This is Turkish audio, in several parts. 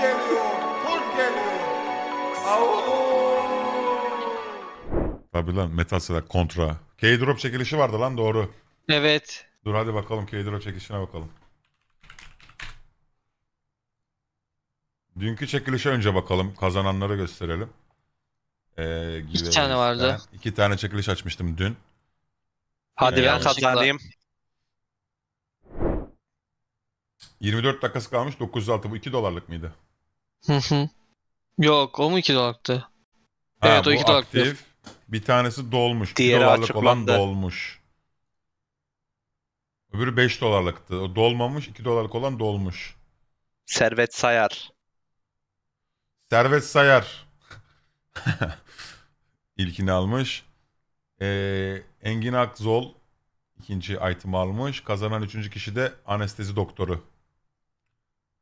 geliyor, tuz geliyor. Tabii lan metal silah kontra. K-drop çekilişi vardı lan doğru. Evet. Dur hadi bakalım K-drop çekilişine bakalım. Dünkü çekilişe önce bakalım. Kazananları gösterelim. Ee, İki tane vardı. Ben iki tane çekiliş açmıştım dün. Hadi Ee, ben yanlışlıkla. kazanayım. 24 dakikası kalmış 906 bu 2 dolarlık mıydı? Hı hı. Yok o mu 2 dolaptı? Ha, evet o 2 dolaptı. Bir tanesi dolmuş. Diğeri 1 dolarlık açıklandı. olan dolmuş. Öbürü 5 dolarlıktı. O dolmamış 2 dolarlık olan dolmuş. Servet Sayar. Servet Sayar. İlkini almış. Ee, Engin Akzol ikinci item almış. Kazanan üçüncü kişi de anestezi doktoru.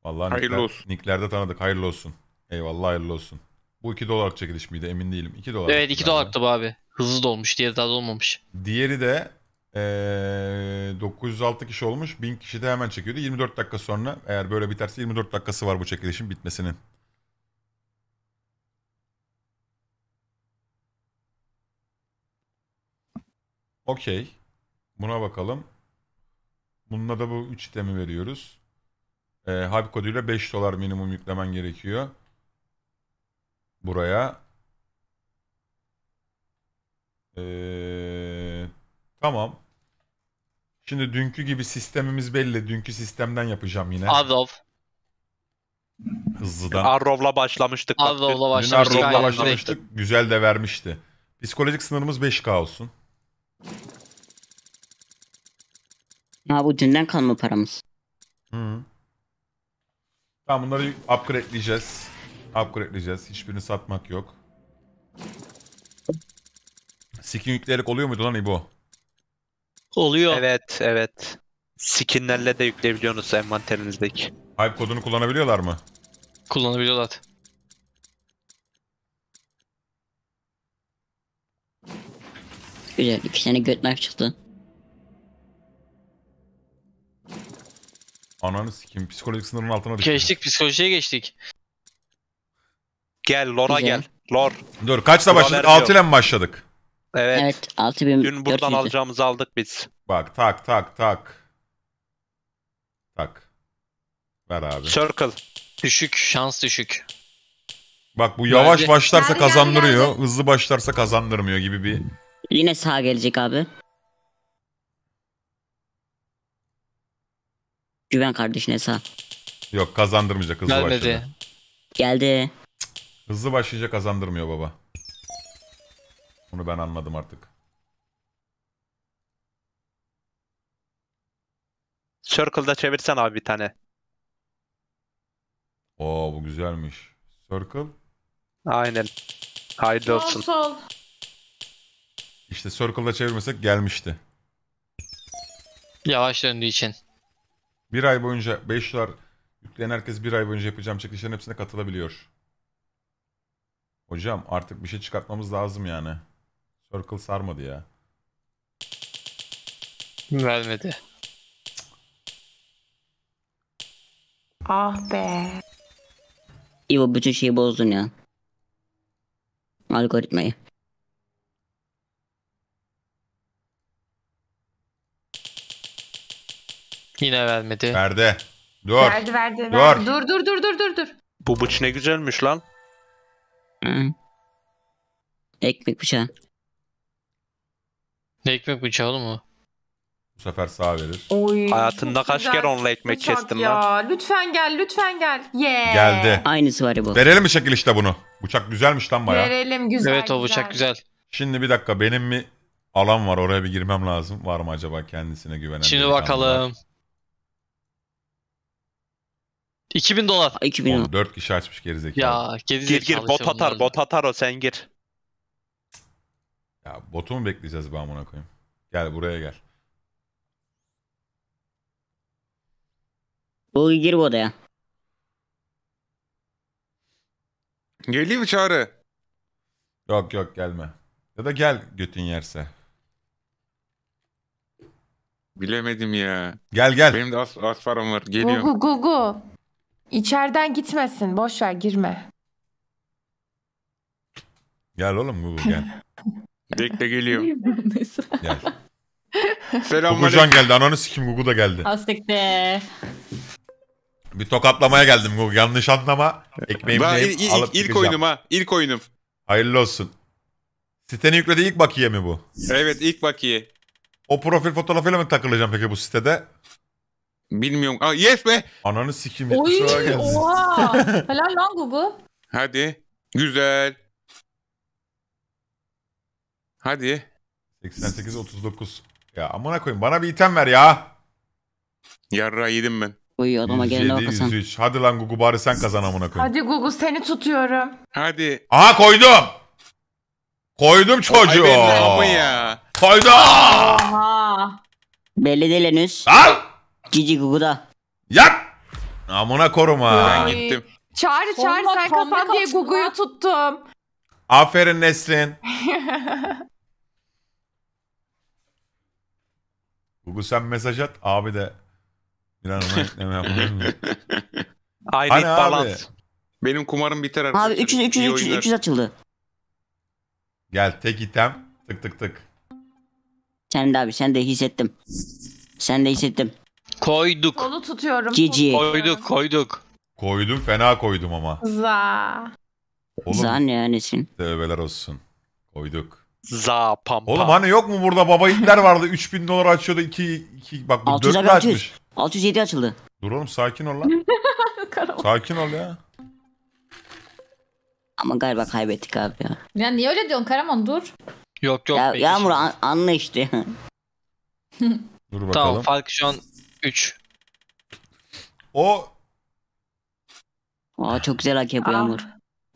Vallahi hayırlı nickler, olsun. Nicklerde tanıdık. Hayırlı olsun. Eyvallah hayırlı olsun. Bu 2 dolar çekiliş miydi emin değilim. 2 dolar. Evet 2 dolardı bu abi. Hızlı dolmuş. Diğeri daha dolmamış. Diğeri de ee, 906 kişi olmuş. 1000 kişi de hemen çekiyordu. 24 dakika sonra eğer böyle biterse 24 dakikası var bu çekilişin bitmesinin. Okey. Buna bakalım. Bununla da bu 3 itemi veriyoruz. E, ee, hub koduyla 5 dolar minimum yüklemen gerekiyor. Buraya. E, tamam. Şimdi dünkü gibi sistemimiz belli. Dünkü sistemden yapacağım yine. Azov. Hızlıdan. Arrow'la başlamıştık. Azov'la başlamıştık. Arrow'la başlamıştık. Güzel de vermişti. Psikolojik sınırımız 5K olsun. Ha bu cinden kalma paramız. Hı. Tamam bunları upgradeleyeceğiz. Upgradeleyeceğiz. Hiçbirini satmak yok. Skin yükleyerek oluyor muydu lan İbo? Oluyor. Evet, evet. Skinlerle de yükleyebiliyorsunuz envanterinizdeki. Hype kodunu kullanabiliyorlar mı? Kullanabiliyorlar. Güzel. iki tane göt knife çıktı. Ananı sikeyim. Psikolojik sınırın altına düştüm. Geçtik psikolojiye geçtik. Gel Lora Güzel. gel. Lor. Dur kaçla başladık? vermiyor. 6 ile mi başladık? Evet. Evet bin. Dün buradan alacağımızı aldık biz. Bak tak tak tak. Tak. Ver abi. Circle. Düşük şans düşük. Bak bu yavaş başlarsa kazandırıyor. Hızlı başlarsa kazandırmıyor gibi bir Yine sağ gelecek abi. Güven kardeşine sağ. Yok kazandırmayacak hızlı Gelmedi. başladı. Geldi. Hızlı başlayınca kazandırmıyor baba. Bunu ben anladım artık. Circle'da çevirsen abi bir tane. Oo bu güzelmiş. Circle. Aynen. Haydi olsun. Sol. İşte Circle'da çevirmesek gelmişti. Yavaş döndüğü için. Bir ay boyunca 5 dolar yükleyen herkes bir ay boyunca yapacağım çekilişlerin hepsine katılabiliyor. Hocam artık bir şey çıkartmamız lazım yani. Circle sarmadı ya. Vermedi. Ah be. İvo bütün şeyi bozdun ya. Algoritmayı. Yine vermedi. Verdi. Dur. Verdi verdi. Dur. Verdi. Dur dur dur dur dur dur. Bu bıç ne güzelmiş lan. Hmm. Ekmek bıçağı. Ne ekmek bıçağı oğlum o? Bu sefer sağ verir. Oy, Hayatında kaç güzel. kere onunla ekmek kestim kestin ya. lan? Lütfen gel lütfen gel. Yeah. Geldi. Aynısı var bu. Verelim mi şekil işte bunu? Bıçak güzelmiş lan baya. Verelim güzel. Evet o bıçak güzel. güzel. Şimdi bir dakika benim mi alan var oraya bir girmem lazım. Var mı acaba kendisine güvenen? Şimdi bakalım. Var. 2000 dolar. 2000 dolar. Oğlum, kişi açmış gerizekalı. Ya geri Gir gir bot şey atar bot atar o sen gir. Ya botu mu bekleyeceğiz ben buna koyayım? Gel buraya gel. Bu gir bu odaya. Geliyor mu çağrı? Yok yok gelme. Ya da gel götün yerse. Bilemedim ya. Gel gel. Benim de az az param var. Geliyorum. Gugu gugu. İçeriden gitmesin. Boş ver girme. Gel oğlum Google gel. Bekle geliyorum. Neyse. Selam. Googlecan can geldi. Ananı sikim Google da geldi. Asiktir. Bir tokatlamaya geldim Google. Yanlış anlama. Ekmeğimi Ben de il- il- il- alıp ilk, çıkacağım. oyunum ha. İlk oyunum. Hayırlı olsun. Siteni yükledi ilk bakiye mi bu? Evet ilk bakiye. O profil fotoğrafıyla mı takılacağım peki bu sitede? Bilmiyorum. Aa, yes be. Ananı sikim. Oy, oha. Helal lan Google. Hadi. Güzel. Hadi. 88 39. Ya amına koyayım bana bir item ver ya. Yarra yedim ben. Uy adama gelin 107, arkasın. Hadi lan Gugu bari sen kazan amına koyayım. Hadi Gugu seni tutuyorum. Hadi. Aha koydum. Koydum çocuğu. Ay benim ya. Koydum. Aha. Belli değil henüz. Al. Cici Gugu'da. Yap! Amına koruma. Ben gittim. Çağrı çağrı sen hamle kafan diye Gugu'yu tuttum. Aferin Nesrin. Gugu sen mesaj at. Abi de bir an ona ekleme yapabilir miyim? Hani abi? Benim kumarım biter arkadaşlar. Abi 300 300 300 300 açıldı. Gel tek item. Tık tık tık. Sen de abi sen de hissettim. Sen de hissettim. Koyduk. Kolu tutuyorum. Cici. Koyduk koyduk. Koydum fena koydum ama. Za. Oğlum, Za ne öylesin? Tövbeler olsun. Koyduk. Za pam pam. Oğlum hani yok mu burada baba itler vardı 3000 dolar açıyordu 2 2 bak bu 4 açmış. 607 açıldı. Dur oğlum sakin ol lan. sakin ol ya. Ama galiba kaybettik abi ya. Ya niye öyle diyorsun Karaman dur. Yok yok. Ya, Yağmur an, anla işte. dur bakalım. Tamam fark şu an 3. O Aa çok güzel hakem bu Yağmur.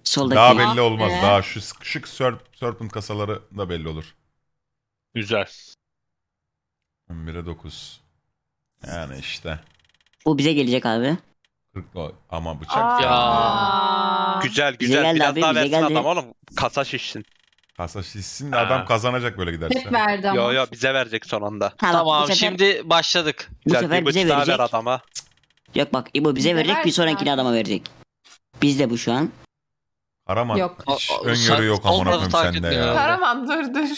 Soldaki. daha belli olmaz. Ee? Daha şu şık, Serp- Serpent kasaları da belli olur. Güzel. 11'e 9. Yani işte. Bu bize gelecek abi. ama bıçak. Ya. Güzel Bize güzel. geldi Biraz abi, daha bize versin geldi. adam oğlum. Kasa şişsin. Hasan hissin, de Ha. adam kazanacak böyle giderse. Hep verdi ama. Yo yo bize verecek son anda. Ha, Tamam sefer- şimdi başladık. Bu Güzel, sefer bize verecek. adama. Yok bak İbo bize Ne verecek bir versin sonrakini adama verecek. Bizde bu şu an. Karaman Yok. hiç Aa, öngörü yok amına olmadı koyayım sende ya. Karaman dur dur.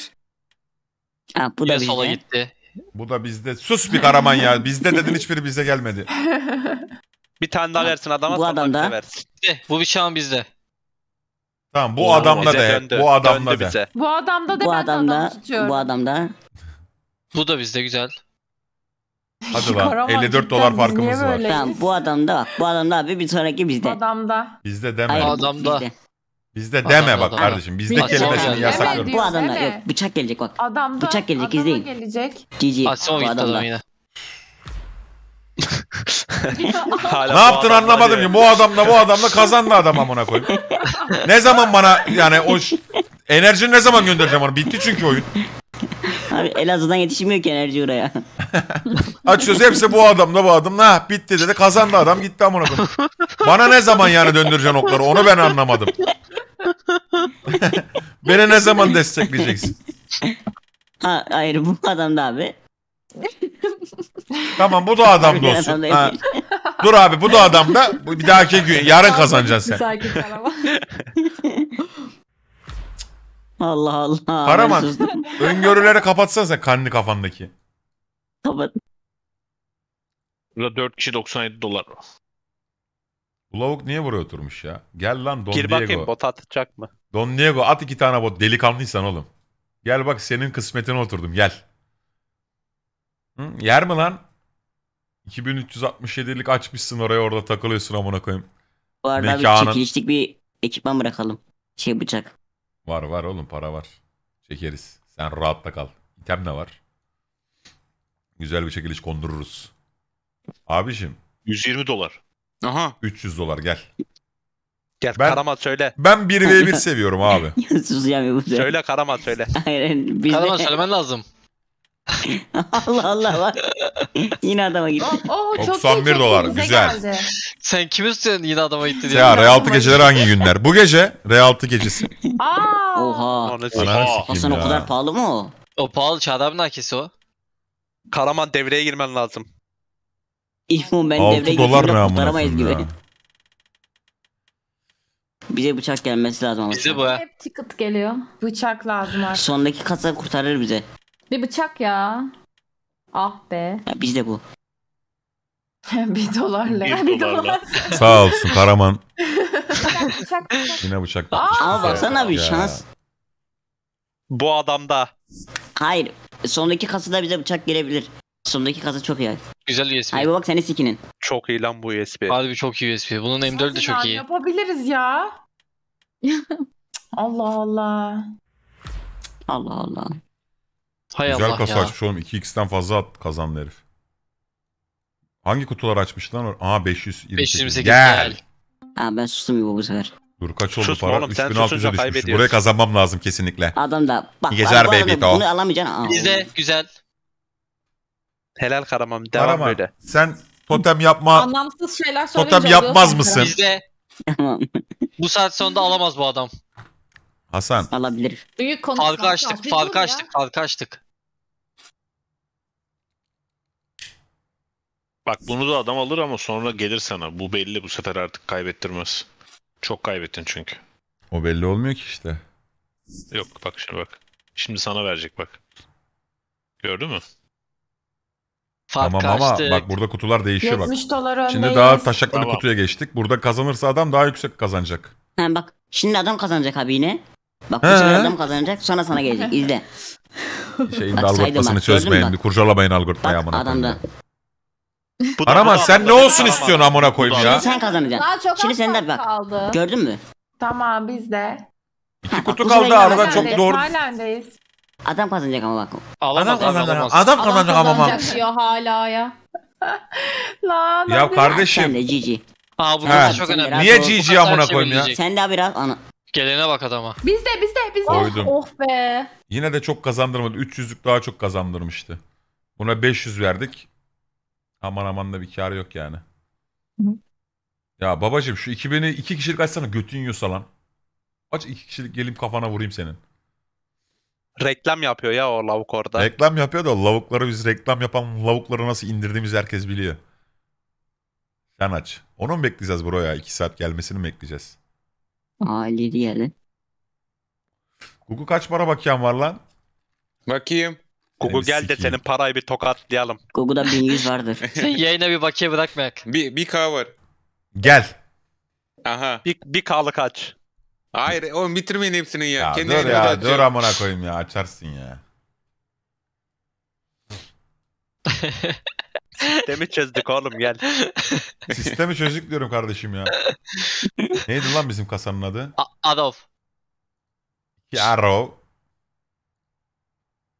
Ha, bu da Yine bizde. gitti. Bu da bizde. Sus bir Karaman ya. Bizde dedin hiçbiri bize gelmedi. Bir tane daha versin adama. Bu sonra adam da- bize versin. Bize, eh, Bu bıçağın şey bizde. Tamam bu, bu adamla da döndü. bu adamla da. Bu adamda da bu adamda, Bu adamda. Bu da bizde güzel. Hadi lan 54 dolar farkımız var. Tamam bu adamda bak bu adamda abi bir sonraki bizde. Adamda. Bizde deme. Hayır, adamda. Bizde. Bizde deme adam, bak adam. kardeşim. Bizde Biz kelimesini yasaklıyoruz. Bu adamda yok bıçak gelecek bak. Adamda, bıçak gelecek adama izleyin. gelecek. GG. Asimov gitti adamda. yine ne yaptın anlamadım ki. Bu adamla bu adamla kazandı adam amına koyayım. ne zaman bana yani o enerjini ne zaman göndereceğim onu? Bitti çünkü oyun. Abi Elazığ'dan yetişmiyor ki enerji oraya. Açıyoruz hepsi bu adamla bu adamla. Ha, bitti dedi kazandı adam gitti amına koyayım. Bana ne zaman yani döndüreceksin okları onu ben anlamadım. Beni ne zaman destekleyeceksin? Ha, hayır bu adam da abi Tamam bu da adam dostum. Ha. Dur abi bu da adam da bir dahaki gün yarın kazanacaksın sen. Sakin Allah Allah. Karaman Mesut, öngörüleri kapatsana sen kendi kafandaki. kapat. Burada 4 kişi 97 dolar var. Bu lavuk niye buraya oturmuş ya? Gel lan Don Gir Diego. bakayım bot atacak mı? Don Diego at iki tane bot delikanlıysan oğlum. Gel bak senin kısmetine oturdum gel. Hı, yer mi lan? 2367'lik açmışsın oraya orada takılıyorsun amına koyayım. Bu arada Mekanın... bir çekilişlik bir ekipman bırakalım. Şey bıçak. Var var oğlum para var. Çekeriz. Sen rahatta kal. İtem ne var. Güzel bir çekiliş kondururuz. Abişim. 120 dolar. Aha. 300 dolar gel. Gel ben, Karamat söyle. Ben 1v1 seviyorum abi. bu söyle Karamat söyle. Aynen. Karamat söylemen lazım. Allah Allah bak. Yine adama gitti. Oo, çok 91 dolar, çok iyi, bize güzel. geldi. Sen kimi tutuyorsun yine adama gitti diye. Ya Realtı geceleri hangi günler? Bu gece Realtı gecesi. Aa, Oha. Hasan o kadar pahalı mı o? O pahalı Çağdab'ın hakesi o. Karaman devreye girmen lazım. İhmun ben Altı devreye dolar ne gibi. Bize bıçak gelmesi lazım ama. Bize bu ya. Hep ticket geliyor. Bıçak lazım artık. Sondaki kasa kurtarır bize. Bir bıçak ya. Ah be. Ya bizde bu. bir dolarla. Bir, dolarla. Sağ olsun Karaman. bıçak, bıçak, bıçak. Yine bıçak. Ama baksana bir şans. Bu adamda. Hayır. Sondaki kasada bize bıçak gelebilir. Sondaki kasa çok iyi. Güzel USB. Hayır bak seni sikinin. Çok iyi lan bu USB. Harbi çok iyi USB. Bunun M4 de çok iyi. Yapabiliriz ya. Allah Allah. Allah Allah. Hay Güzel Allah kasa ya. açmış oğlum. 2x'ten fazla at, kazandı herif. Hangi kutular açmış lan? Aa 528. 528 gel. Abi ben sustum bu sefer. Dur kaç oldu Susma para? oğlum, sen 3600'e düşmüş. Buraya kazanmam lazım kesinlikle. Adam da bak. İyi geceler baby doll. Bunu alamayacaksın. Aa, güzel. Helal Karamam. Devam Arama. böyle. Sen totem yapma. Anlamsız şeyler söyleyince Totem yapmaz mısın? Bizde bu saat sonunda alamaz bu adam. Hasan. Alabilir. Büyük konu. Farkı açtık, farkı açtık, farkı açtık. Bak bunu da adam alır ama sonra gelir sana. Bu belli bu sefer artık kaybettirmez. Çok kaybettin çünkü. O belli olmuyor ki işte. Yok bak şimdi bak. Şimdi sana verecek bak. Gördün mü? Fark tamam kaçtı. ama bak burada kutular değişiyor bak. Şimdi daha taşaklı bir Tamam. kutuya geçtik. Burada kazanırsa adam daha yüksek kazanacak. Ha bak şimdi adam kazanacak abi yine. Bak bu sefer adam kazanacak sonra sana gelecek izle. Şeyin algoritmasını bak, gördün çözmeyin. bak? Bir kurcalamayın algoritmayı Bak amına koyayım. adamda bu da- Araman da- sen ne olsun istiyorsun amına koyayım ya? Şimdi sen kazanacaksın. Daha çok Şimdi az sen de bak. kaldı. Gördün mü? Tamam biz de. İki kutu kaldı arada çok doğru. Halendeyiz. Adam kazanacak ama bak. Adam kazanacak. alamaz. Adam kazanacak ama amama. kazanacak hala ya. Lan Ya hadi. Sen kardeşim de cici. Aa bu kadar çok önemli. Niye Bu cici amına koyayım ya? Sen de biraz rahat. Ana. Gelene bak adama. Biz de biz de biz de. Koydum. Oh be. yine de çok kazandırmadı. 300'lük daha çok kazandırmıştı. Buna 500 verdik. Aman aman da bir kar yok yani. Hı. Ya babacım şu 2000'i iki kişilik açsana götün yiyorsa lan. Aç iki kişilik gelip kafana vurayım senin. Reklam yapıyor ya o lavuk orada. Reklam yapıyor da lavukları biz reklam yapan lavukları nasıl indirdiğimizi herkes biliyor. Sen aç. Onu mu bekleyeceğiz buraya? iki saat gelmesini mi bekleyeceğiz? Ali diyelim. Google kaç para bakayım var lan? Bakayım. Gugu Yani gel de sikeyim. senin parayı bir tokatlayalım. Google'da 1100 vardır. Sen yayına bir bakiye bırakmayak. Bir, bir K var. Gel. Aha. Bir, bir kalık aç. Hayır oğlum bitirmeyin hepsini ya. Ya, Kendi dur ya dur atacağım. amına koyayım ya açarsın ya. Demi çözdük oğlum gel. Sistemi çözdük diyorum kardeşim ya. Neydi lan bizim kasanın adı? A- Adolf. Yarrow.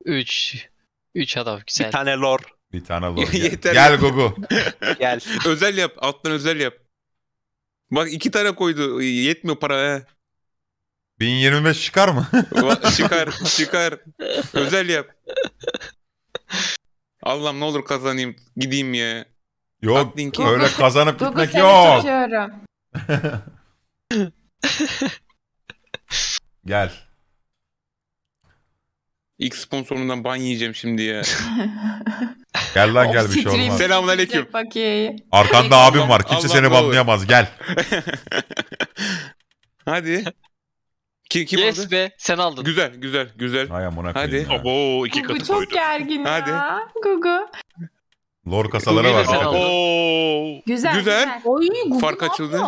3. 3 adam güzel. Bir tane lor. Bir tane lor. Yeter. Gel Gugu. Gel. özel yap. Alttan özel yap. Bak iki tane koydu. Yetmiyor para he. 1025 çıkar mı? çıkar. Çıkar. Özel yap. Allah'ım ne olur kazanayım. Gideyim ya. Yok Adlinki. öyle kazanıp Gugu gitmek yok. Gel. İlk sponsorundan ban yiyeceğim şimdi ya. gel lan gel bir şey olmaz. Selamun aleyküm. Arkanda abim var. Kimse seni banlayamaz. Gel. Hadi. Kim, kim yes aldı? be sen aldın. Güzel güzel güzel. Hay amına Hadi. Abo iki katı Gugu çok koydu. gergin Hadi. ya. Gugu. Lor kasalara var. Abo. Güzel. Güzel. Oy, Gugu Fark açıldı.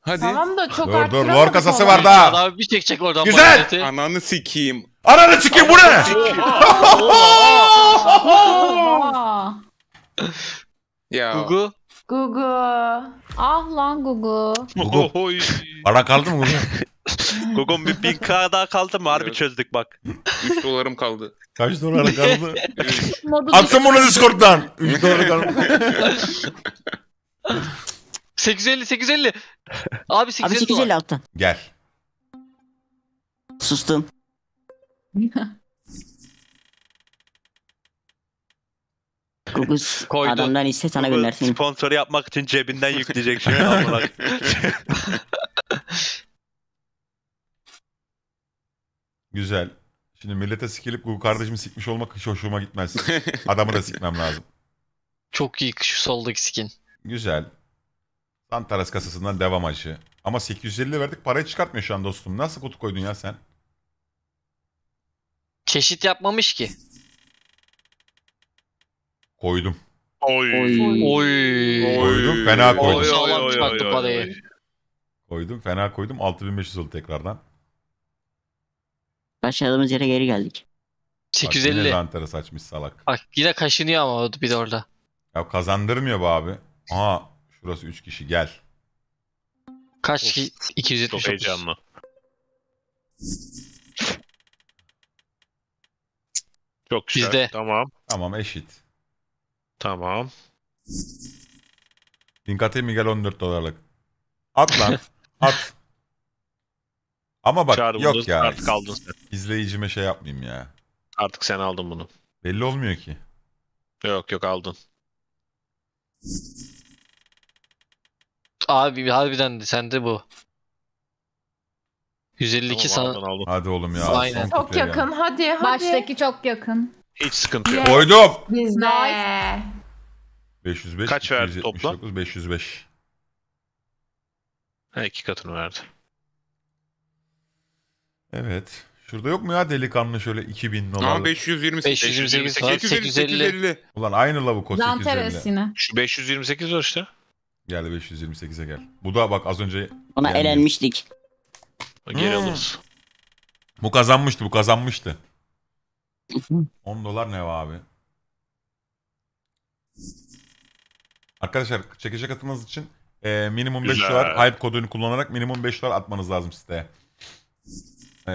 Hadi. Tamam da çok dur, dur, lor kasası var daha. Adam bir çekecek oradan. Güzel. Ananı sikeyim. Ananı sikeyim bu ne? Aa. Ya. Gugu. Gugu. Ah lan Google. Gugu. Oy. Para kaldı mı Google? Google bir 1000k daha kaldı mı? Harbi çözdük bak. 3 dolarım kaldı. Kaç dolar kaldı? Modu Atsın bunu Discord'dan. 3 dolara kaldı. 850 850. Abi 850 dolar. Gel. Sustum. Google Koydu. adamdan iste sana Google göndersin. Sponsoru yapmak için cebinden yükleyecek şimdi. Şey. Güzel. Şimdi millete sikilip bu kardeşimi sikmiş olmak hiç hoşuma gitmez. Adamı da sikmem lazım. Çok iyi şu soldaki skin. Güzel. Santaras kasasından devam aşı. Ama 850 verdik parayı çıkartmıyor şu an dostum. Nasıl kutu koydun ya sen? Çeşit yapmamış ki. Koydum. Oy. Oy. Oy. Koydum. Fena koydum. Oy, oy, oy, oy, oy, parayı. Koydum. Fena koydum. 6500 oldu tekrardan. Başladığımız yere geri geldik. Bak, yine 850. saçmış salak. Bak yine kaşınıyor ama o bir de orada. Ya kazandırmıyor bu abi. Aha şurası 3 kişi gel. Kaç ki? Çok heyecanlı. Çok güzel. Bizde. Tamam. Tamam eşit. Tamam. Link atayım Miguel 14 dolarlık. At lan. at. Ama bak Çağrı yok ya. Artık aldın sen. İzleyicime şey yapmayayım ya. Artık sen aldın bunu. Belli olmuyor ki. Yok yok aldın. Abi harbiden sende bu. 152 sana... Hadi oğlum ya. Aynen. Çok kupaya yakın hadi hadi. Baştaki çok yakın. Hiç sıkıntı yok. Koydum. Biz nice. 505. Kaç verdi toplam? 505. Ha, iki katını verdi. Evet. Şurada yok mu ya delikanlı şöyle 2000 Ama dolarlık? 520 528 850, 850. Ulan aynı lavuk o 850. yine. Şu 528 var işte. Geldi 528'e gel. Bu da bak az önce Ona Gelmiyor. elenmiştik. Geri hmm. alırız. Bu kazanmıştı bu kazanmıştı. 10 dolar ne var abi? Arkadaşlar çekişe katılmanız için e, minimum Güzel. 5 dolar hype kodunu kullanarak minimum 5 dolar atmanız lazım size. E,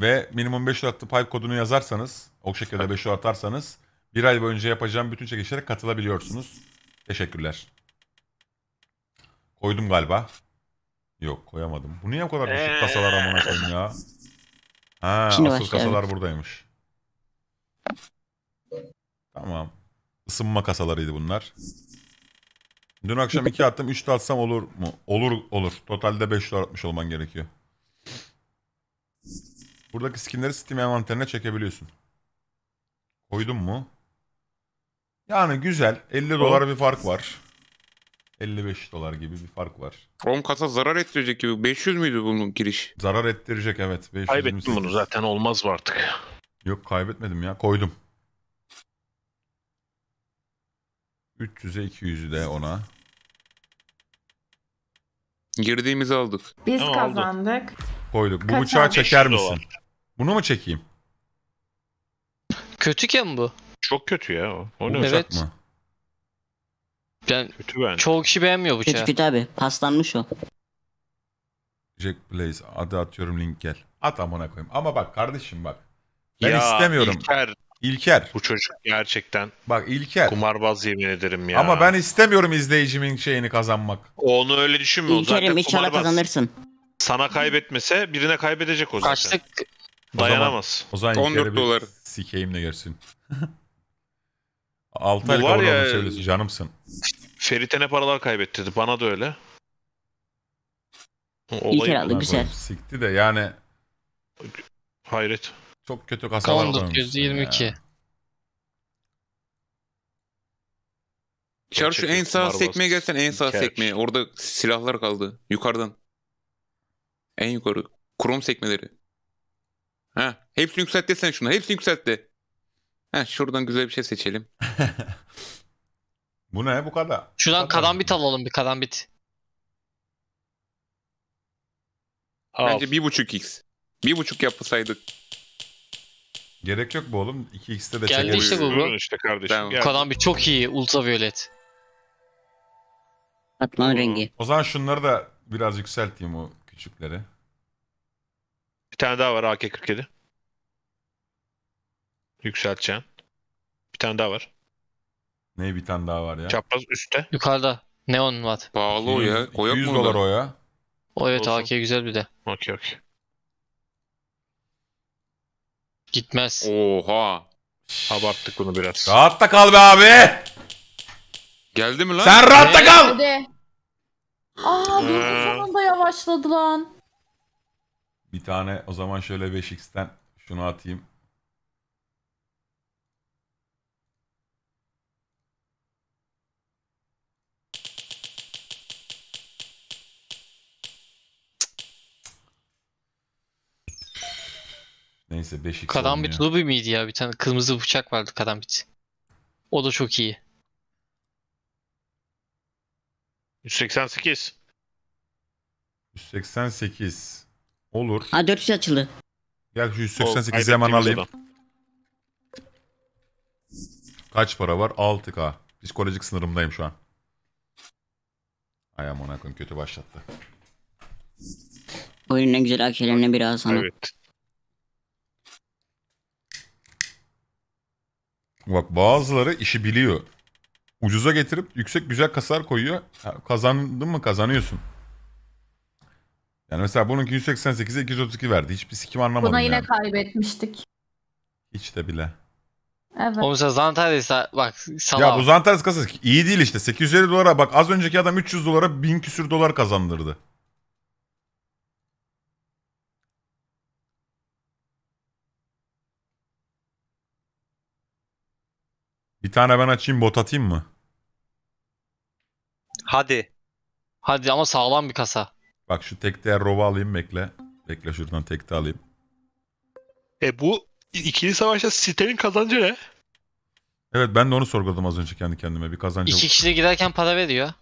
ve minimum 5 dolar attı hype kodunu yazarsanız o şekilde 5 dolar atarsanız bir ay boyunca yapacağım bütün çekişlere katılabiliyorsunuz. Teşekkürler. Koydum galiba. Yok koyamadım. Bu niye bu kadar düşük ee. kasalar amına koyayım ya? Ha Şimdi asıl kasalar buradaymış. Tamam. Isınma kasalarıydı bunlar. Dün akşam 2 attım 3 de atsam olur mu? Olur olur. Totalde 5 dolar atmış olman gerekiyor. Buradaki skinleri Steam envanterine çekebiliyorsun. Koydun mu? Yani güzel. 50 dolar bir fark var. 55 dolar gibi bir fark var. 10 kasa zarar ettirecek gibi. 500 müydü bunun giriş? Zarar ettirecek evet. 500 Kaybettim bunu zaten olmaz mı artık? Yok kaybetmedim ya koydum. 300'e 200'ü de ona. Girdiğimizi aldık. Biz Tamam, aldık. kazandık. Koyduk. Bu Kaç bıçağı çeker 500 misin? dolar. Bunu mu çekeyim? Kötüken bu. Çok kötü ya o. O ne? Evet. Bıçak mı? Yani Kötü bence. çoğu kişi beğenmiyor bıçağı. Kötü kötü abi. Paslanmış o. Jack Blaze adı atıyorum link gel. At amına koyayım. Ama bak kardeşim bak. Ben ya, istemiyorum. İlker. İlker. Bu çocuk gerçekten. Bak İlker. Kumarbaz yemin ederim ya. Ama ben istemiyorum izleyicimin şeyini kazanmak. Onu öyle düşünme. o zaten İlker'im inşallah kazanırsın. Sana kaybetmese birine kaybedecek o zaten. Kaçtık. Dayanamaz. O zaman, o zaman 14 İlker'e dolar. sikeyim de görsün. 6 aylık abone ya, söylüyorsun canımsın. Ferit'e ne paralar kaybettirdi bana da öyle. Olayı İyi güzel. Sikti de yani. Hayret. Çok kötü kasalar olmuş. 22. Ya. Çar şu en sağ sekmeye gelsen en sağ sekmeye. Orada silahlar kaldı. Yukarıdan. En yukarı. Krom sekmeleri. Ha, hepsini yükselt desene şuna. Hepsini yükselt de. Heh, şuradan güzel bir şey seçelim. bu ne bu kadar? Şuradan kadan kadar alalım bir kadambit. Al. Bence bir buçuk x Bir buçuk yapsaydık. Gerek yok bu oğlum. 2x'te de Geldi işte bu. işte kardeşim. Tamam. Geldi. Kadambit çok iyi. Ultraviolet. Atman rengi. O zaman şunları da biraz yükselteyim o küçükleri. Bir tane daha var AK-47. Yükselteceksin. Bir tane daha var. Ne bir tane daha var ya? Çapraz üstte. Yukarıda. Neon var. Pahalı o ya. O yok 100 dolar o ya. O evet Olsun. AK güzel bir de. Okey okey. Gitmez. Oha. Abarttık bunu biraz. Rahatta kal be abi. Geldi mi lan? Sen rahatta kal. Hadi. Aa bir de sonunda yavaşladı lan. Bir tane o zaman şöyle 5x'ten şunu atayım. Neyse 5x Kadambit Ruby miydi ya? Bir tane kırmızı bıçak vardı Kadambit. O da çok iyi. 188. 188. Olur. A 400 açıldı. Gel şu 188 hemen alayım. Kaç para var? 6K. Psikolojik sınırımdayım şu an. Ay aman akın kötü başlattı. Oyun ne güzel akşelerine biraz sana. Evet. Bak bazıları işi biliyor. Ucuza getirip yüksek güzel kasar koyuyor. Kazandın mı kazanıyorsun. Yani mesela bununki 188'e 232 verdi. Hiçbir sikim anlamadım Buna yine kaybetmiştik. Hiç de bile. Evet. Oğlum sen Zantares bak salam. Ya bu Zantares kasası iyi değil işte. 850 dolara bak az önceki adam 300 dolara 1000 küsür dolar kazandırdı. tane ben açayım bot atayım mı? Hadi. Hadi ama sağlam bir kasa. Bak şu tek değer rova alayım bekle. Bekle şuradan tek de alayım. E bu ikili savaşta sitenin kazancı ne? Evet ben de onu sorguladım az önce kendi kendime. Bir kazancı İki kişi giderken para veriyor.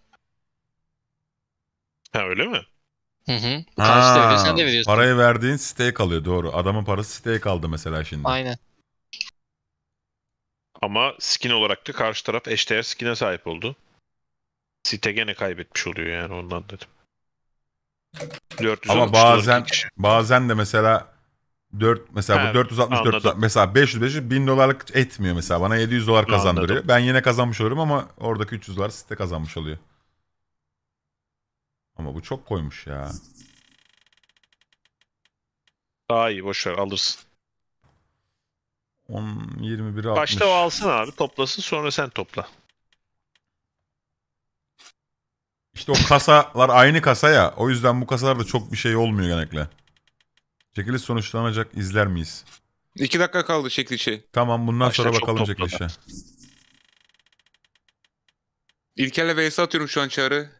Ha öyle mi? Hı hı. Karşı Parayı verdiğin siteye kalıyor doğru. Adamın parası siteye kaldı mesela şimdi. Aynen. Ama skin olarak da karşı taraf eşdeğer skin'e sahip oldu. Site gene kaybetmiş oluyor yani ondan dedim. 400 Ama bazen bazen de mesela 4 mesela He, bu 460 460 mesela 500 500 1000 dolarlık etmiyor mesela bana 700 dolar kazandırıyor. Anladım. Ben yine kazanmış olurum ama oradaki 300 dolar site kazanmış oluyor. Ama bu çok koymuş ya. Daha iyi boşver alırsın. 10, 21, 60. Başta o alsın abi toplasın sonra sen topla. İşte o kasalar aynı kasa ya. O yüzden bu kasalarda çok bir şey olmuyor genellikle. Çekiliş sonuçlanacak izler miyiz? 2 dakika kaldı çekilişe. Şey. Tamam bundan Başta sonra çok bakalım topladı. çekilişe. İlker'le vs atıyorum şu an çağrı.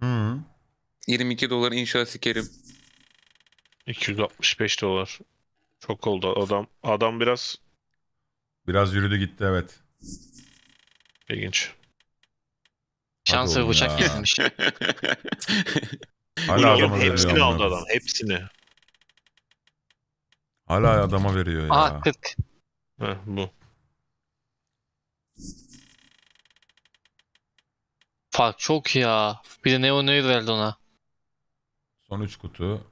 Hı. 22 dolar inşallah sikerim. 265 dolar. Çok oldu adam. Adam biraz Biraz yürüdü gitti evet. ilginç. şansı Hadi ve oğlum bıçak kesilmiş. Hala adama veriyor. hepsini aldı onlar. adam. Hepsini. Hala adama veriyor ya. Aha Heh, bu. Fark çok ya. Bir de Neo Noir verdi ona. Son 3 kutu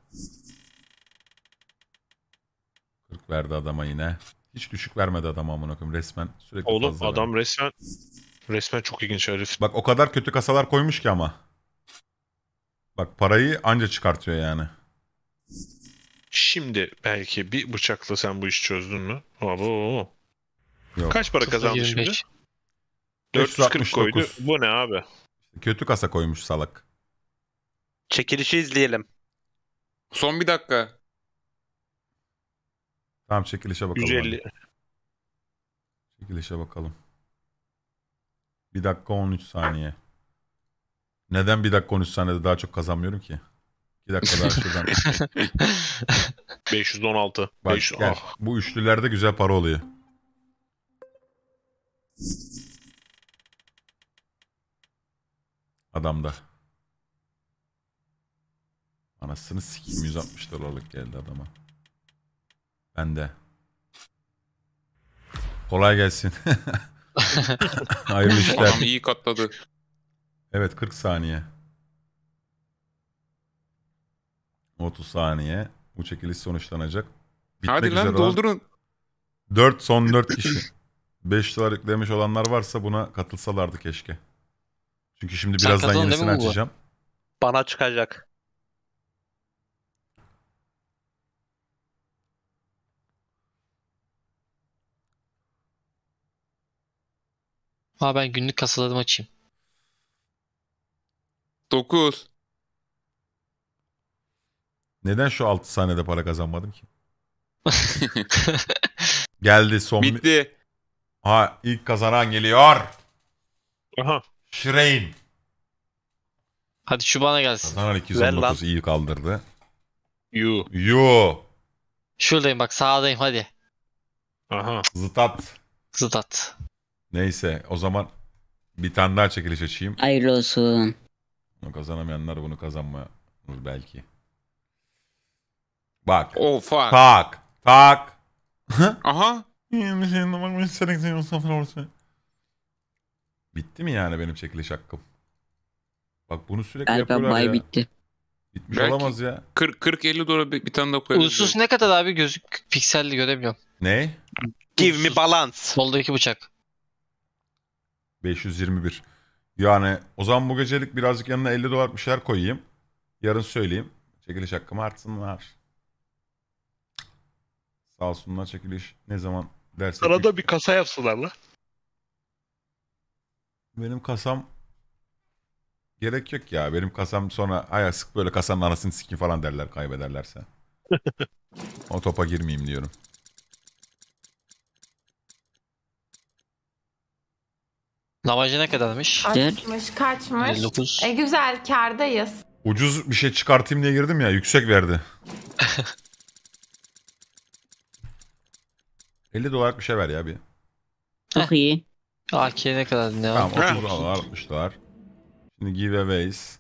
verdi adama yine. Hiç düşük vermedi adama amına koyayım resmen sürekli Oğlum fazla adam verdi. resmen resmen çok ilginç herif. Bak o kadar kötü kasalar koymuş ki ama. Bak parayı anca çıkartıyor yani. Şimdi belki bir bıçakla sen bu işi çözdün mü? Abo. Kaç para kazandı şimdi? 440 koydu. Bu ne abi? Kötü kasa koymuş salak. Çekilişi izleyelim. Son bir dakika. Tamam çekilişe bakalım. 150. Hadi. Çekilişe bakalım. Bir dakika 13 saniye. Neden bir dakika 13 saniyede daha çok kazanmıyorum ki? Bir dakika daha şuradan. 516. Bak 500, gel. Ah. Bu üçlülerde güzel para oluyor. Adamda. Anasını sikeyim 160 dolarlık geldi adama. Ben de. Kolay gelsin. Hayırlı işler. Adam iyi katladı. Evet 40 saniye. 30 saniye. Bu çekiliş sonuçlanacak. Bitmek Hadi lan doldurun. 4 son 4 kişi. 5 dolar yüklemiş olanlar varsa buna katılsalardı keşke. Çünkü şimdi Sen birazdan yenisini açacağım. Bana çıkacak. Ha ben günlük kasaladım açayım. 9. Neden şu 6 saniyede para kazanmadım ki? Geldi son. Bitti. Ha ilk kazanan geliyor. Aha. Shrein. Hadi şu bana gelsin. Kazanan Ver lan. 219 iyi kaldırdı. You. Yo. Şuradayım bak sağdayım hadi. Aha. Zıtat. Zıt Neyse o zaman bir tane daha çekiliş açayım. Hayırlı olsun. Bunu kazanamayanlar bunu kazanmıyor belki. Bak. Oh fuck. Tak. Tak. Aha. Şey, bitti mi yani benim çekiliş hakkım? Bak bunu sürekli Galiba yapıyorlar bay ya. bitti. Bitmiş Belki olamaz ya. 40 50 dolara bir, bir tane daha koyabilirim. Usus ne kadar abi gözük pikselli göremiyorum. Ne? Give me balance. Soldaki bıçak. 521. Yani o zaman bu gecelik birazcık yanına 50 dolar bir şeyler koyayım. Yarın söyleyeyim. Çekiliş hakkımı artsınlar. Sağ olsunlar çekiliş. Ne zaman derse. Sana bir kasa yapsınlar la. Benim kasam gerek yok ya. Benim kasam sonra ayak sık böyle kasanın anasını sikin falan derler kaybederlerse. o topa girmeyeyim diyorum. Lavacı ne kadarmış? Gel. Kaçmış kaçmış. 59. E güzel kardayız. Ucuz bir şey çıkartayım diye girdim ya yüksek verdi. 50 dolar bir şey ver ya bir. Çok iyi. AK'ye ne kadar ne Tamam 30 dolar 60 dolar. Şimdi giveaways.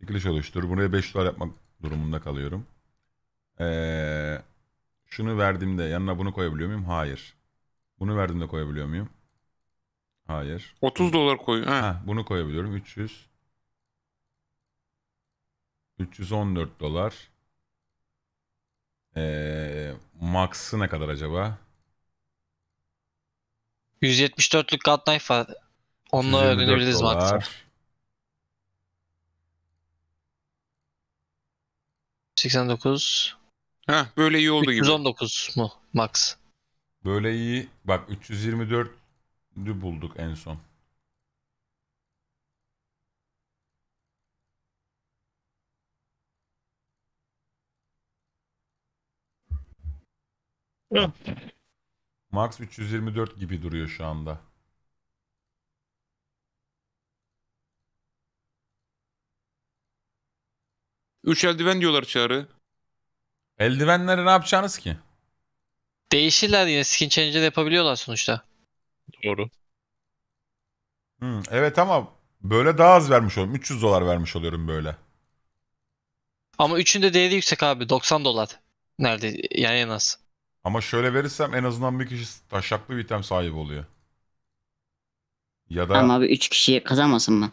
Çekiliş oluştur. Buraya 5 dolar yapmak durumunda kalıyorum. Ee, şunu verdiğimde yanına bunu koyabiliyor muyum? Hayır. Bunu verdiğimde koyabiliyor muyum? Hayır. 30 dolar koy. He. Ha, bunu koyabiliyorum. 300. 314 dolar. Ee, max'ı ne kadar acaba? 174'lük God Knife var. Onunla öğrenebiliriz max'ı. 89. Ha böyle iyi oldu 319 gibi. 319 mu max? Böyle iyi. Bak 324 Dü bulduk en son. Max 324 gibi duruyor şu anda. Üç eldiven diyorlar çağrı. Eldivenleri ne yapacağınız ki? Değişirler yine skin change'de yapabiliyorlar sonuçta. Doğru. Hmm, evet ama böyle daha az vermiş oluyorum. 300 dolar vermiş oluyorum böyle. Ama üçünün de değeri yüksek abi. 90 dolar. Nerede? Yani en az. Ama şöyle verirsem en azından bir kişi taşaklı bir item sahibi oluyor. Ya da... Ama abi 3 kişiye kazanmasın mı?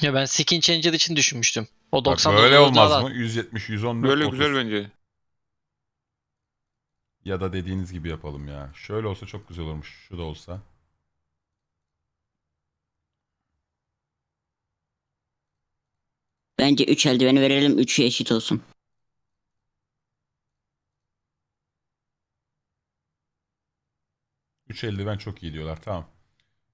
Ya ben skin changer için düşünmüştüm. O 90 Bak böyle olmaz mı? 170, 114, Böyle 30. güzel bence. Ya da dediğiniz gibi yapalım ya. Şöyle olsa çok güzel olurmuş. Şu da olsa. Bence 3 eldiveni verelim 3'ü eşit olsun. Üç eldiven çok iyi diyorlar. Tamam.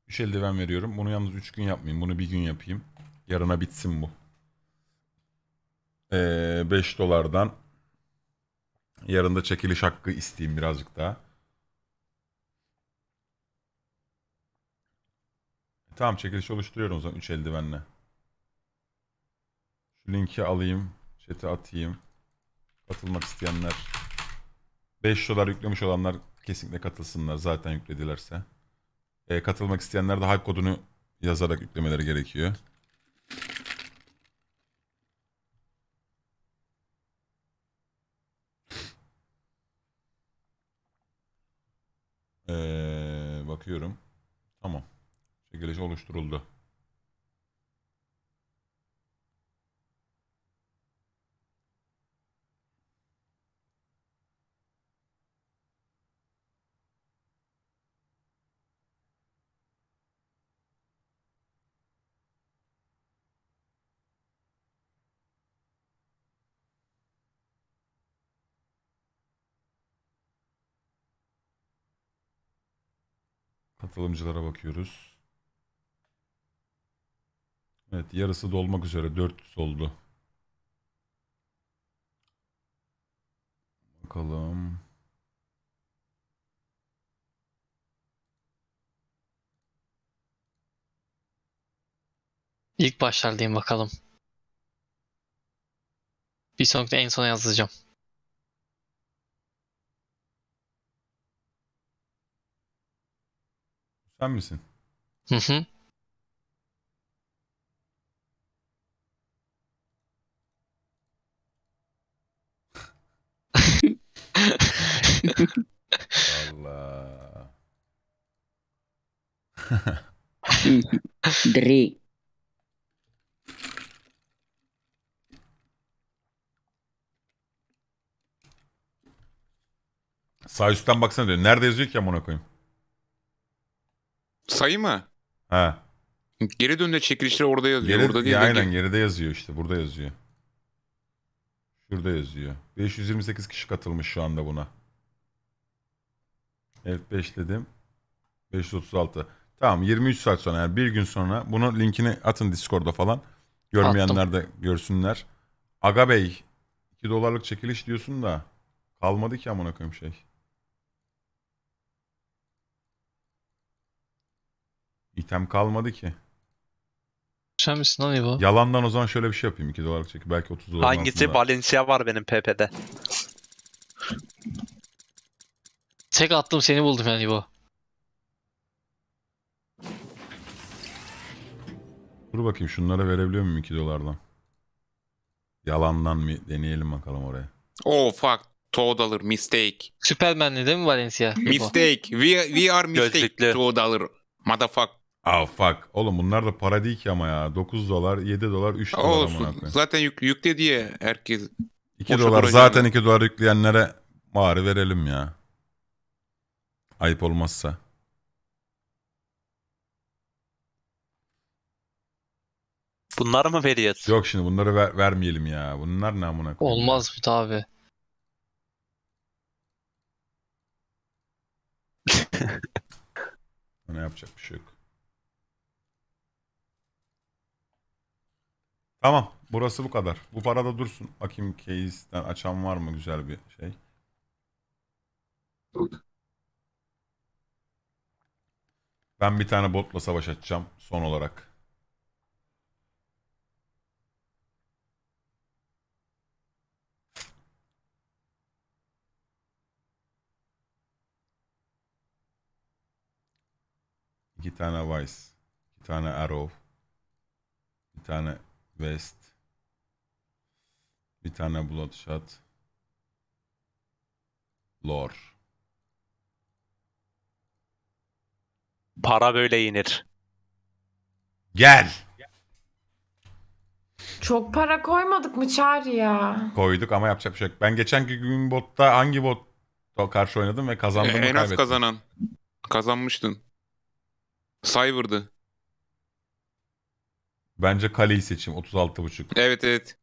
Üç eldiven veriyorum. Bunu yalnız üç gün yapmayayım. Bunu bir gün yapayım. Yarına bitsin bu. Ee, 5 dolardan Yarın da çekiliş hakkı isteyeyim birazcık daha. E, tamam çekiliş oluşturuyorum o zaman 3 eldivenle. Şu linki alayım. Chat'e atayım. Katılmak isteyenler. 5 dolar yüklemiş olanlar kesinlikle katılsınlar zaten yükledilerse. E, katılmak isteyenler de hype kodunu yazarak yüklemeleri gerekiyor. oluşturuldu. Katılımcılara bakıyoruz. Evet yarısı dolmak üzere 400 oldu. Bakalım. İlk başlardayım bakalım. Bir sonraki en sona yazacağım. Sen misin? Hı hı. Dre. Sağ üstten baksana diyor. Nerede yazıyor ki amına koyayım? Sayı mı? He. Geri dönde çekilişler orada yazıyor. Geri, orada değil. Ya aynen geride yazıyor işte. Burada yazıyor. Şurada yazıyor. 528 kişi katılmış şu anda buna. F5 dedim. 536. Tamam 23 saat sonra yani bir gün sonra bunu linkini atın Discord'da falan. Görmeyenler Attım. de görsünler. Aga Bey 2 dolarlık çekiliş diyorsun da kalmadı ki amına koyayım şey. İtem kalmadı ki. Sen misin lan İbo? Yalandan o zaman şöyle bir şey yapayım 2 dolarlık çekil. belki 30 dolar. Hangisi? Valencia var benim PP'de. Tek attım seni buldum yani bu. Dur bakayım şunlara verebiliyor muyum 2 dolardan? Yalandan mı deneyelim bakalım oraya. Oh fuck. Two dollar mistake. Superman'li değil mi Valencia? Mistake. We, we are mistake. Two dollar. Motherfuck. Ah oh, fuck. Oğlum bunlar da para değil ki ama ya. 9 dolar, 7 dolar, 3 dolar. Olsun. Zaten yük, yükle diye herkes. 2 dolar zaten 2 dolar yükleyenlere bari verelim ya. Ayıp olmazsa. Bunlar mı periyat? Yok şimdi bunları ver, vermeyelim ya. Bunlar ne amına koyayım? Olmaz bu tabi. ne yapacak bir şey yok. Tamam. Burası bu kadar. Bu parada dursun. Bakayım case'den açan var mı güzel bir şey. Ben bir tane botla savaş açacağım son olarak. İki tane Vice. iki tane Arrow. Bir tane vest, Bir tane Bloodshot. Lore. Para böyle inir. Gel. Çok para koymadık mı Çağrı ya? Koyduk ama yapacak bir şey yok. Ben geçen gün botta hangi bot karşı oynadım ve kazandım mı en az kazanan. Kazanmıştın. Cyber'dı. Bence kaleyi seçeyim. 36.5. Evet evet.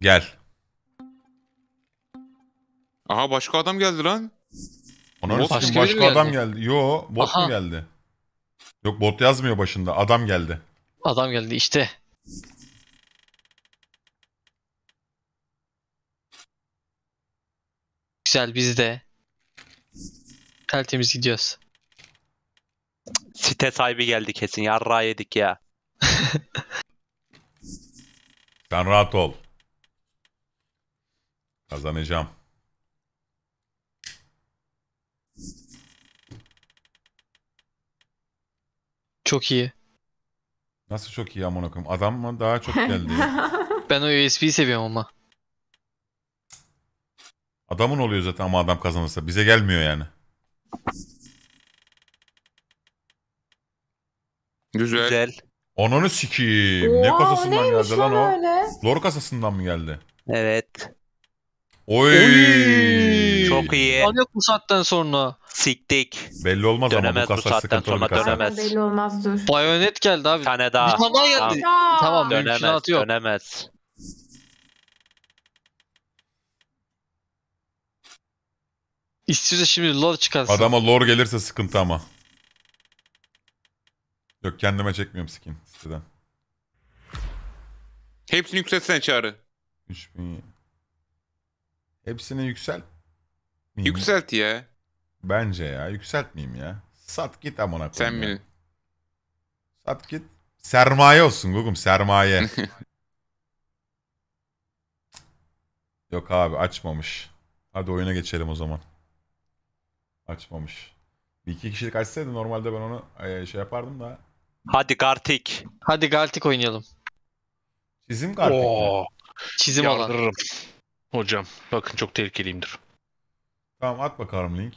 Gel. Aha başka adam geldi lan. Ona bot başka, başka geldi? adam geldi. Yo bot Aha. mu geldi? Yok bot yazmıyor başında. Adam geldi. Adam geldi işte. Güzel biz de. Tertemiz gidiyoruz. Site sahibi geldi kesin. Yarra yedik ya. Sen rahat ol. Kazanacağım. Çok iyi. Nasıl çok iyi amına koyayım? Adam mı daha çok geldi? ben o USB'yi seviyorum ama. Adamın oluyor zaten ama adam kazanırsa. Bize gelmiyor yani. Güzel. Güzel. Ananı sikiyim. Ne kasasından geldi lan o? öyle? Lor kasasından mı geldi? Evet. Oy. Çok iyi. Al yok bu saatten sonra. Siktik. Belli olmaz Dönemez bu bu kasa saatten sıkıntılı sonra dönemez. belli olmaz dur. Bayonet geldi abi. Bir tane daha. tane daha geldi. Tamam, Ya. Tamam, Dönemez, mümkünatı dönemez. İstiyorsa şimdi lor çıkarsın. Adama lor gelirse sıkıntı ama. Yok kendime çekmiyorum skin siteden. Hepsini yükseltsene çağrı. 3000. Hepsini yükselt. Yükselt ya. Bence ya yükseltmeyeyim ya. Sat git amına koyayım. Sen bil. Sat git. Sermaye olsun Gugum sermaye. Yok abi açmamış. Hadi oyuna geçelim o zaman. Açmamış. Bir iki kişilik açsaydı normalde ben onu e, şey yapardım da Hadi Gartic. Hadi Galtik oynayalım. Çizim Gartic mi? Oo, Çizim alan. yardırırım. Hocam bakın çok tehlikeliyimdir. Tamam at bakalım link.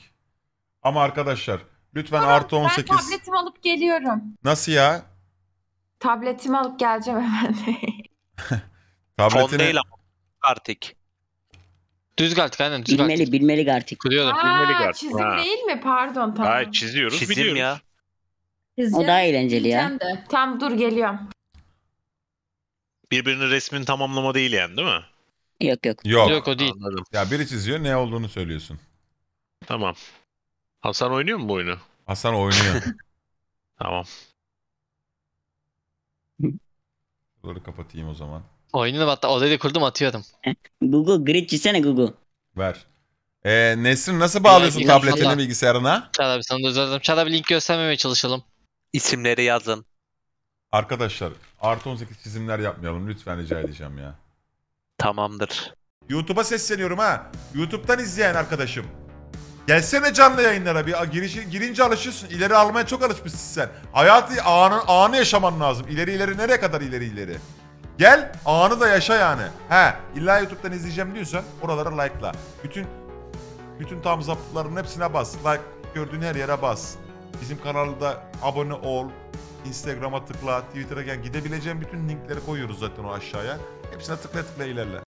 Ama arkadaşlar lütfen artı Ben 18. tabletimi alıp geliyorum. Nasıl ya? Tabletimi alıp geleceğim hemen. Son Tabletini değil ama Gartic. Düz Galtik aynen düz Bilmeli bilmeli artık. Kırıyorum. Bilmeli galiba. çizim Ha. değil mi? Pardon tamam. Hayır çiziyoruz Çizim biliyoruz. ya. Sizce? O daha eğlenceli ya. De. Tam dur geliyorum. Birbirinin resmini tamamlama değil yani değil mi? Yok yok. Yok. Yok o değil. Anladım. Ya biri çiziyor ne olduğunu söylüyorsun. Tamam. Hasan oynuyor mu bu oyunu? Hasan oynuyor. tamam. Buraları kapatayım o zaman. Oyununu hatta odayı kurdum atıyordum. Google grid çizsene Google. Ver. Ee, Nesrin nasıl bağlıyorsun tabletini bilgisayarına? Çağla abi sana da uzadım. Çağla bir link göstermemeye çalışalım. İsimleri yazın. Arkadaşlar artı 18 çizimler yapmayalım lütfen rica edeceğim ya. Tamamdır. YouTube'a sesleniyorum ha. YouTube'dan izleyen arkadaşım. Gelsene canlı yayınlara bir giriş girince alışıyorsun. İleri almaya çok alışmışsın sen. Hayatı anı, anı yaşaman lazım. İleri ileri nereye kadar ileri ileri. Gel anı da yaşa yani. He illa YouTube'dan izleyeceğim diyorsan oralara like'la. Bütün bütün thumbs up'ların hepsine bas. Like gördüğün her yere bas. Bizim kanalda abone ol, Instagram'a tıkla, Twitter'a gel. Gidebileceğin bütün linkleri koyuyoruz zaten o aşağıya. Hepsine tıkla tıkla ilerle.